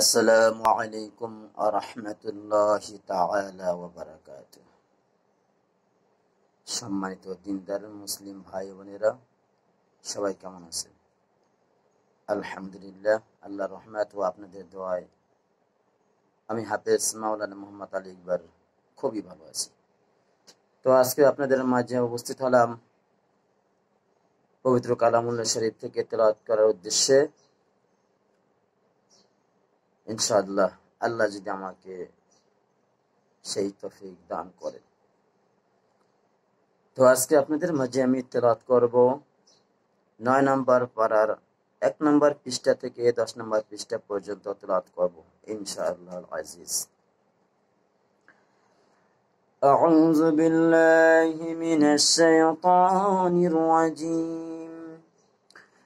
আসসালামু আলাইকুম আ রহমতুল্লাহি তাবারাকাত সম্মানিত দিনদার মুসলিম ভাই বোনেরা সবাই কেমন আছেন আলহামদুলিল্লাহ আল্লাহ রহমাত ও আপনাদের দোয়ায় আমি হাফেজ মাওলানা মোহাম্মদ আলী ইকবার খুবই ভালো আছি তো আজকে আপনাদের মাঝে উপস্থিত হলাম পবিত্র কালামুল্লা শরীফ থেকে তেলাওয়াত করার উদ্দেশ্যে ইনশাআল্লাহ আল্লাহ যদি আমাকে সেই তফিক দান করেন তো আজকে আপনাদের মাঝে আমি তেলাত করব নয় নম্বর পাড়ার এক নম্বর পৃষ্ঠা থেকে দশ নম্বর পৃষ্ঠা পর্যন্ত তেলাত করব ইনশাআল্লাহ আজিজ أعوذ بالله من الشيطان الرجيم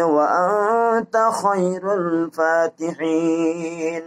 وأنت خير الفاتحين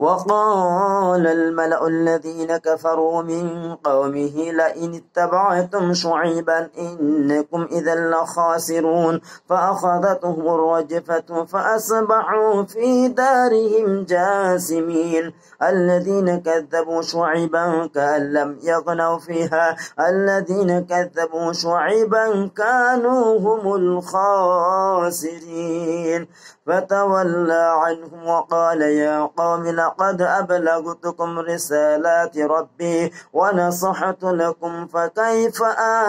وقال الملأ الذين كفروا من قومه لئن اتبعتم شعيبا إنكم إذا لخاسرون فأخذتهم الرجفة فأصبحوا في دارهم جاسمين الذين كذبوا شعيبا كأن لم يغنوا فيها الذين كذبوا شعيبا كانوا هم الخاسرين فتولى عنهم وقال يا قوم لقد أبلغتكم رسالات ربي ونصحت لكم فكيف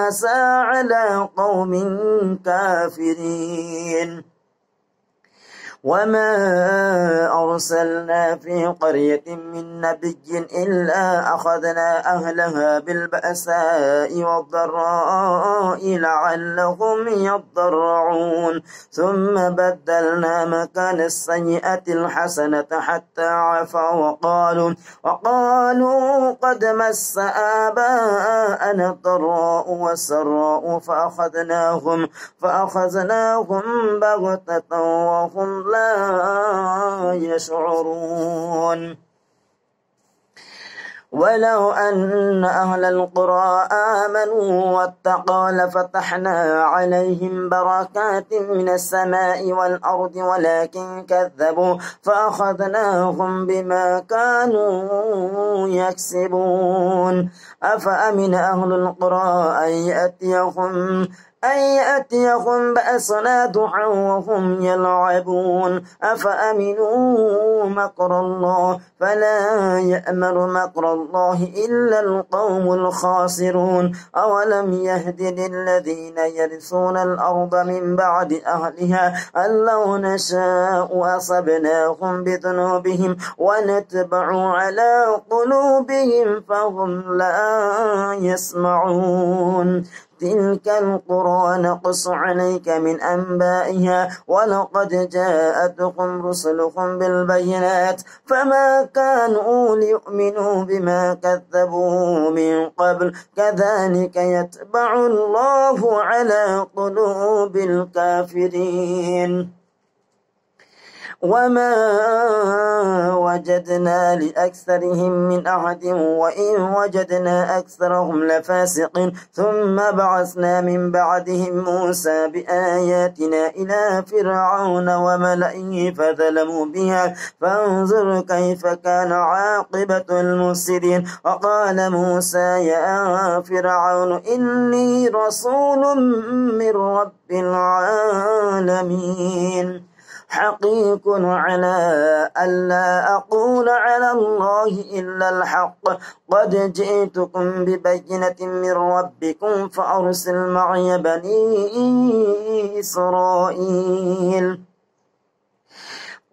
آسى على قوم كافرين وما أرسلنا في قرية من نبي إلا أخذنا أهلها بالبأساء والضراء لعلهم يضرعون ثم بدلنا مكان السيئة الحسنة حتى عفا وقالوا وقالوا قد مس آباءنا الضراء والسراء فأخذناهم فأخذناهم بغتة وهم لا يشعرون ولو أن أهل القرى آمنوا واتقوا لفتحنا عليهم بركات من السماء والأرض ولكن كذبوا فأخذناهم بما كانوا يكسبون أفأمن أهل القرى أن يأتيهم أن يأتيهم بأسنا دحا وهم يلعبون أفأمنوا مكر الله فلا يأمل مكر الله إلا القوم الخاسرون أولم يهد للذين يرثون الأرض من بعد أهلها أن لو نشاء أصبناهم بذنوبهم ونتبع على قلوبهم فهم لا يسمعون تلك القرى نقص عليك من أنبائها ولقد جاءتكم رسلكم بالبينات فما كانوا ليؤمنوا بما كذبوا من قبل كذلك يتبع الله على قلوب الكافرين وما وجدنا لأكثرهم من أحد وإن وجدنا أكثرهم لفاسقين ثم بعثنا من بعدهم موسى بآياتنا إلى فرعون وملئه فظلموا بها فانظر كيف كان عاقبة المفسدين وقال موسى يا فرعون إني رسول من رب العالمين حقيق على ألا أقول على الله إلا الحق قد جئتكم ببينة من ربكم فأرسل معي بني إسرائيل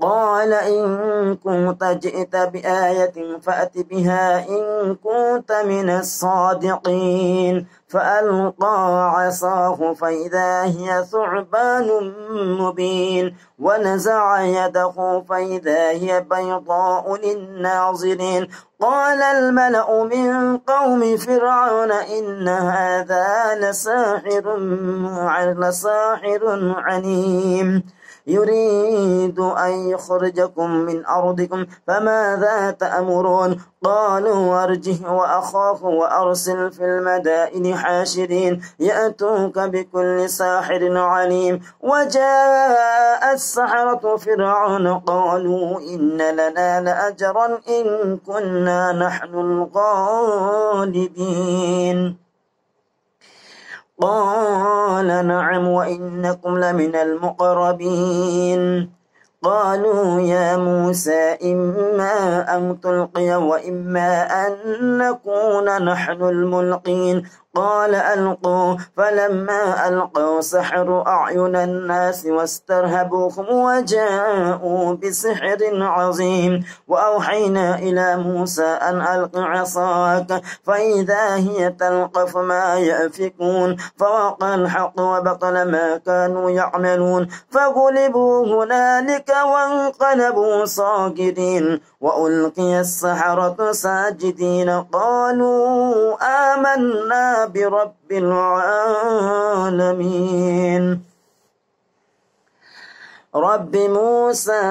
قال إن كنت جئت بآية فأت بها إن كنت من الصادقين فألقى عصاه فإذا هي ثعبان مبين ونزع يده فإذا هي بيضاء للناظرين قال الملأ من قوم فرعون إن هذا لساحر لساحر عليم يريد أن يخرجكم من أرضكم فماذا تأمرون قالوا أرجه وأخاف وأرسل في المدائن حاشرين يأتوك بكل ساحر عليم وجاء السحرة فرعون قالوا إن لنا لأجرا إن كنا نحن الغالبين قال نعم وإنكم لمن المقربين قالوا يا موسى إما أن تلقي وإما أن نكون نحن الملقين قال ألقوا فلما ألقوا سحروا أعين الناس واسترهبوهم وجاءوا بسحر عظيم وأوحينا إلى موسى أن ألق عصاك فإذا هي تلقف ما يأفكون فوقع الحق وبطل ما كانوا يعملون فغلبوا هنالك وانقلبوا صاغرين وألقي السحرة ساجدين قالوا آمنا برب العالمين رب موسى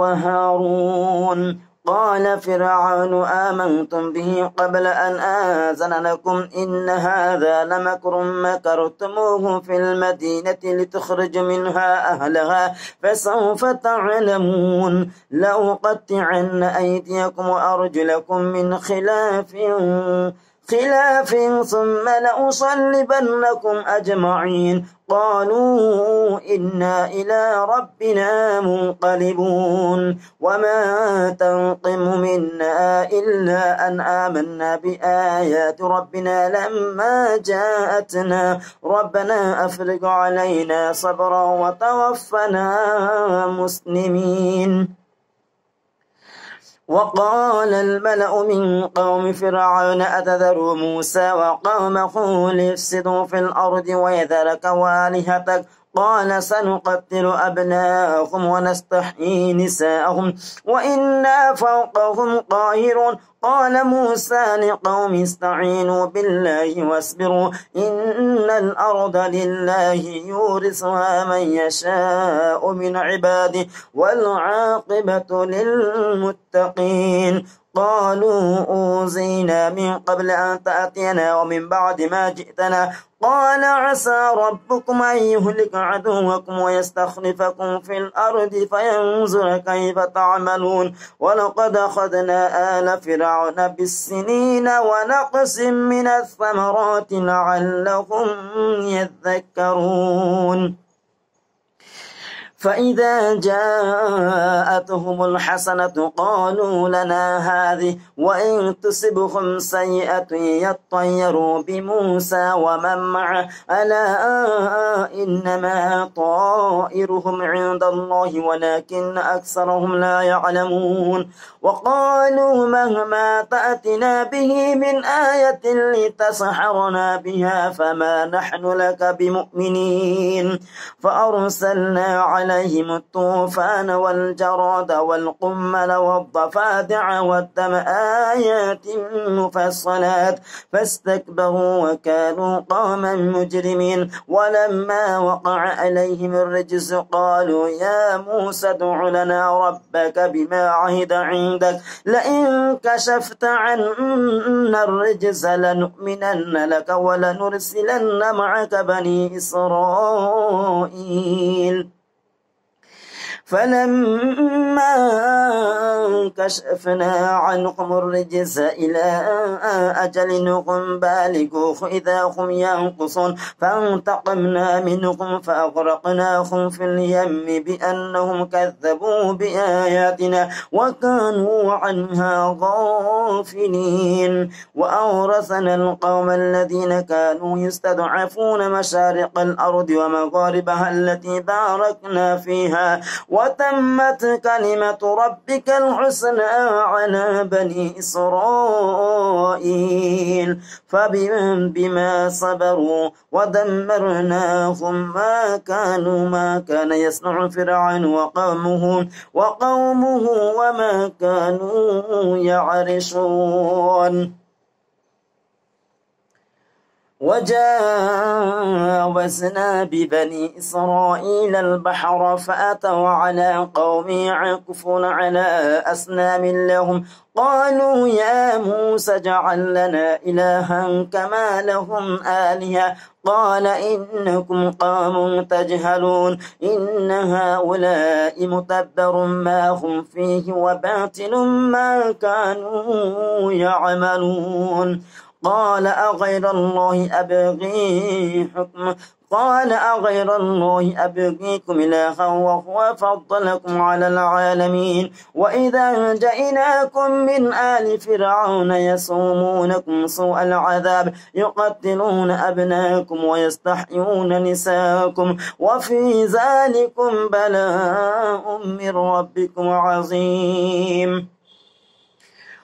وهارون قال فرعون آمنتم به قبل أن آذن لكم إن هذا لمكر مكرتموه في المدينة لتخرج منها أهلها فسوف تعلمون لأقطعن أيديكم وأرجلكم من خلاف خلاف ثم لأصلبنكم أجمعين قالوا إنا إلى ربنا منقلبون وما تنقم منا إلا أن آمنا بآيات ربنا لما جاءتنا ربنا أفرق علينا صبرا وتوفنا مسلمين وقال الملأ من قوم فرعون أتذر موسى وقومه ليفسدوا في الأرض ويذرك وآلهتك قال سنقتل أبناءهم ونستحيي نساءهم وإنا فوقهم قاهرون قال موسى لقوم استعينوا بالله واصبروا إن الأرض لله يورثها من يشاء من عباده والعاقبة للمتقين قالوا أوزينا من قبل أن تأتينا ومن بعد ما جئتنا قال عسى ربكم أن يهلك عدوكم ويستخلفكم في الأرض فينظر كيف تعملون ولقد أخذنا آل فرعون ومتعنا بالسنين ونقص من الثمرات لعلهم يذكرون فإذا جاءتهم الحسنة قالوا لنا هذه وإن تصبهم سيئة يطيروا بموسى ومن معه ألا إنما طائرهم عند الله ولكن أكثرهم لا يعلمون وقالوا مهما تأتنا به من آية لتسحرنا بها فما نحن لك بمؤمنين فأرسلنا على عليهم الطوفان والجراد والقمل والضفادع والدم آيات مفصلات فاستكبروا وكانوا قوما مجرمين ولما وقع عليهم الرجس قالوا يا موسى ادع لنا ربك بما عهد عندك لئن كشفت عنا الرجس لنؤمنن لك ولنرسلن معك بني إسرائيل فلما كشفنا عنهم الرجس إلى أجل هم بالغوه إذا هم ينقصون فانتقمنا منهم فأغرقناهم في اليم بأنهم كذبوا بآياتنا وكانوا عنها غافلين وأورثنا القوم الذين كانوا يستضعفون مشارق الأرض ومغاربها التي باركنا فيها و وتمت كلمة ربك الحسنى على بني إسرائيل فبما صبروا ودمرناهم ما كانوا ما كان يصنع فرعون وقومه وقومه وما كانوا يعرشون وجاوزنا ببني إسرائيل البحر فأتوا على قوم يعكفون على أصنام لهم قالوا يا موسى اجعل لنا إلها كما لهم آلهة قال إنكم قوم تجهلون إن هؤلاء متبر ما هم فيه وباطل ما كانوا يعملون قال أغير الله أبغي حكم قال أغير الله أبغيكم إلها وهو فضلكم على العالمين وإذا جئناكم من آل فرعون يصومونكم سوء العذاب يقتلون أبناكم ويستحيون نساءكم وفي ذلكم بلاء من ربكم عظيم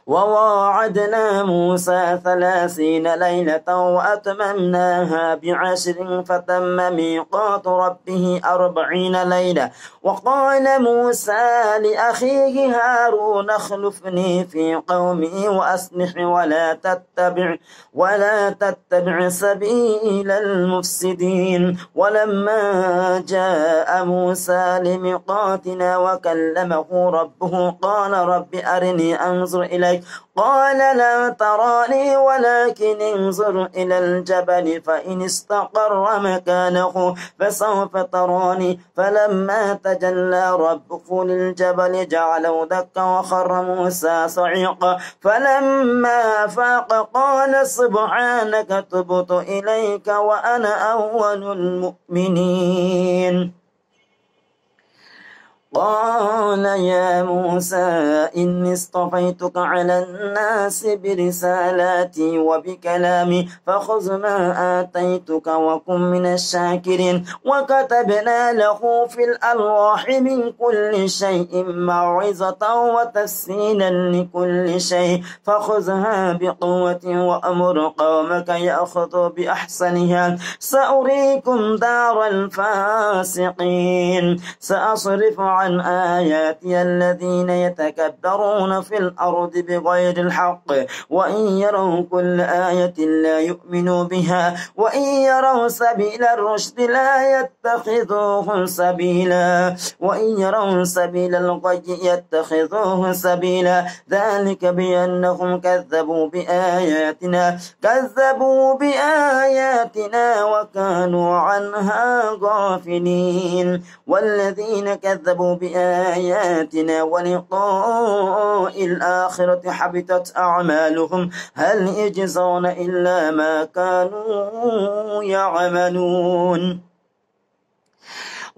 وواعدنا موسى ثلاثين ليلة وأتممناها بعشر فتم ميقات ربه أربعين ليلة وقال موسى لأخيه هارون اخلفني في قومي وأصلح ولا تتبع ولا تتبع سبيل المفسدين ولما جاء موسى لميقاتنا وكلمه ربه قال رب أرني أنظر إليك قال لا تراني ولكن انظر إلى الجبل فإن استقر مكانه فسوف تراني فلما تجلى ربه للجبل جعله دكا وخر موسى صعيقا فلما فاق قال سبحانك تبت إليك وأنا أول المؤمنين قال يا موسى إني اصطفيتك على الناس برسالاتي وبكلامي فخذ ما آتيتك وكن من الشاكرين وكتبنا له في الألواح من كل شيء موعظة وتفسيرا لكل شيء فخذها بقوة وأمر قومك يأخذوا بأحسنها سأريكم دار الفاسقين سأصرف عن آياتي الذين يتكبرون في الأرض بغير الحق وإن يروا كل آية لا يؤمنوا بها وإن يروا سبيل الرشد لا يتخذوه سبيلا وإن يروا سبيل الغي يتخذوه سبيلا ذلك بأنهم كذبوا بآياتنا كذبوا بآياتنا وكانوا عنها غافلين والذين كذبوا بآياتنا ولقاء الآخرة حبطت أعمالهم هل يجزون إلا ما كانوا يعملون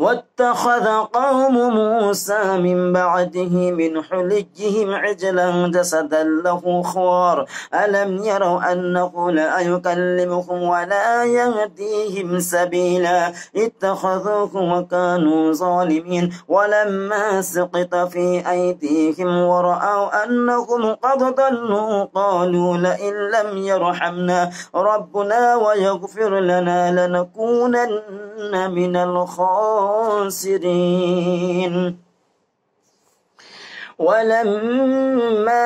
واتخذ قوم موسى من بعده من حليهم عجلا جسدا له خوار ألم يروا أنه لا يكلمهم ولا يهديهم سبيلا اتخذوه وكانوا ظالمين ولما سقط في أيديهم ورأوا أنهم قد ضلوا قالوا لئن لم يرحمنا ربنا ويغفر لنا لنكونن من الخاسرين الخاسرين ولما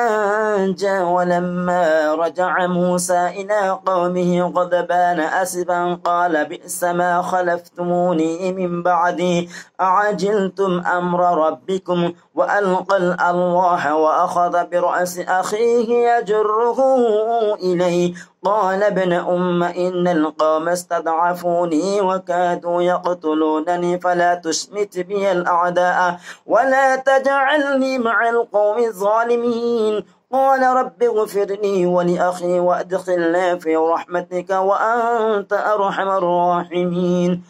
جاء ولما رجع موسى إلى قومه غضبان أسفا قال بئس ما خلفتموني من بعدي أعجلتم أمر ربكم وألقى الألواح وأخذ برأس أخيه يجره إليه قال ابن أم إن القوم استضعفوني وكادوا يقتلونني فلا تشمت بي الأعداء ولا تجعلني مع القوم الظالمين قال رب اغفر لي ولأخي وأدخلنا في رحمتك وأنت أرحم الراحمين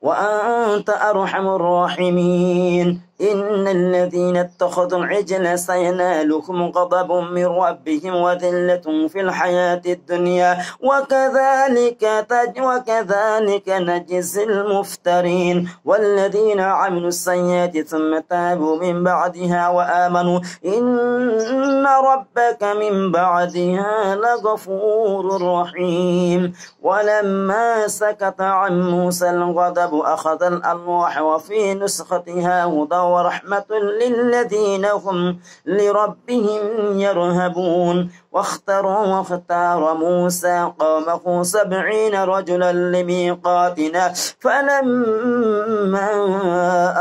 وأنت أرحم الراحمين إن الذين اتخذوا العجل سينالهم غضب من ربهم وذلة في الحياة الدنيا وكذلك تج وكذلك نجزي المفترين والذين عملوا السيئات ثم تابوا من بعدها وآمنوا إن ربك من بعدها لغفور رحيم ولما سكت عن موسى الغضب أخذ الألواح وفي نسختها هدى ورحمة للذين هم لربهم يرهبون واختروا واختار موسى قومه سبعين رجلا لميقاتنا فلما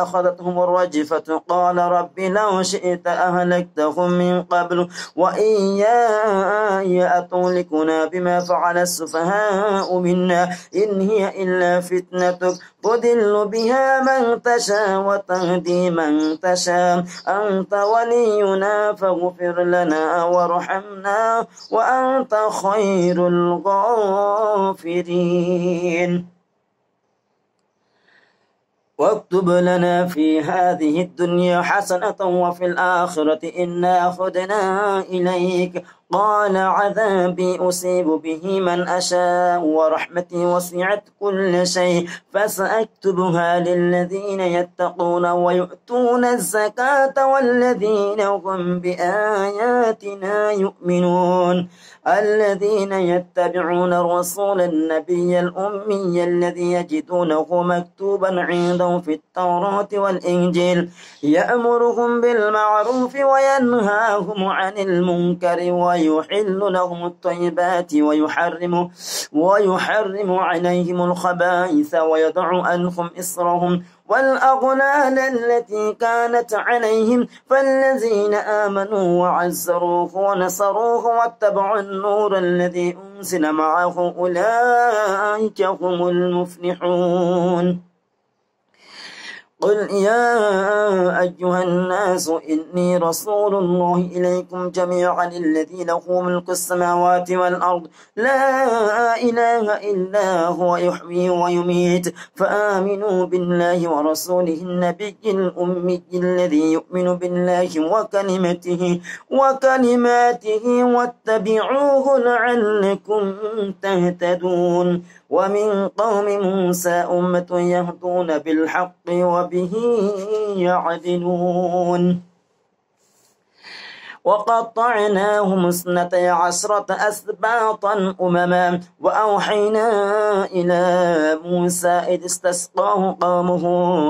فأخذتهم الرجفة قال رب لو شئت أهلكتهم من قبل وإياي أتولكنا بما فعل السفهاء منا إن هي إلا فتنتك تضل بها من تشاء وتهدي من تشاء أنت ولينا فاغفر لنا وارحمنا وأنت خير الغافرين واكتب لنا في هذه الدنيا حسنة وفي الآخرة إنا خدنا إليك قال عذابي أصيب به من أشاء ورحمتي وسعت كل شيء فسأكتبها للذين يتقون ويؤتون الزكاة والذين هم بآياتنا يؤمنون الذين يتبعون الرسول النبي الأمي الذي يجدونه مكتوبا عندهم في التوراة والإنجيل يأمرهم بالمعروف وينهاهم عن المنكر وي يحل لهم الطيبات ويحرم ويحرم عليهم الخبائث ويضع عنهم إصرهم والأغلال التي كانت عليهم فالذين آمنوا وعزروه ونصروه واتبعوا النور الذي أنزل معه أولئك هم المفلحون قل يا أيها الناس إني رسول الله إليكم جميعا الذي له ملك السماوات والأرض لا إله إلا هو يحيي ويميت فآمنوا بالله ورسوله النبي الأمي الذي يؤمن بالله وكلمته وكلماته واتبعوه لعلكم تهتدون ومن قوم موسى أمة يهدون بالحق وبه يعدلون وقطعناهم اثنتي عشرة أسباطا أمما وأوحينا إلى موسى إذ استسقاه قومه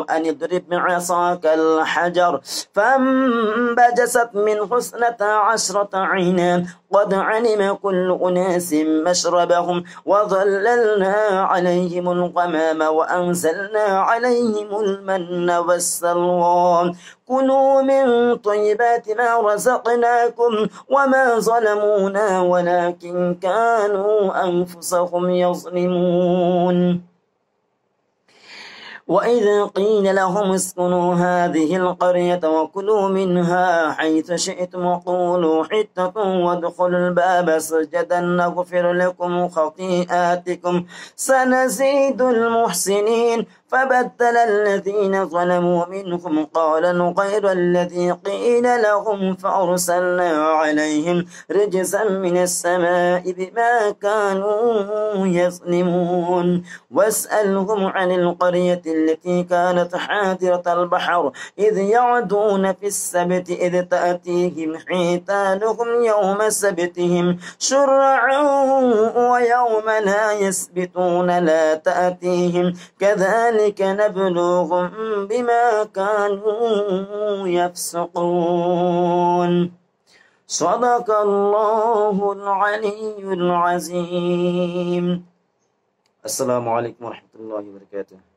أن اضرب بعصاك الحجر فانبجست منه اثنتا عشرة عينا قد علم كل أناس مشربهم وظللنا عليهم القمام وأنزلنا عليهم المن والسلوى كلوا من طيبات ما رزقناكم وما ظلمونا ولكن كانوا أنفسهم يظلمون وإذا قيل لهم اسكنوا هذه القرية وكلوا منها حيث شئتم وقولوا حتة وادخلوا الباب سجدا نغفر لكم خطيئاتكم سنزيد المحسنين فبدل الذين ظلموا منهم قولا غير الذي قيل لهم فأرسلنا عليهم رجزا من السماء بما كانوا يظلمون واسألهم عن القرية التي كانت حاضرة البحر إذ يعدون في السبت إذ تأتيهم حيتانهم يوم سبتهم شرعا ويوم لا يسبتون لا تأتيهم كذلك كذلك نبلوهم بما كانوا يفسقون صدق الله العلي العظيم السلام عليكم ورحمة الله وبركاته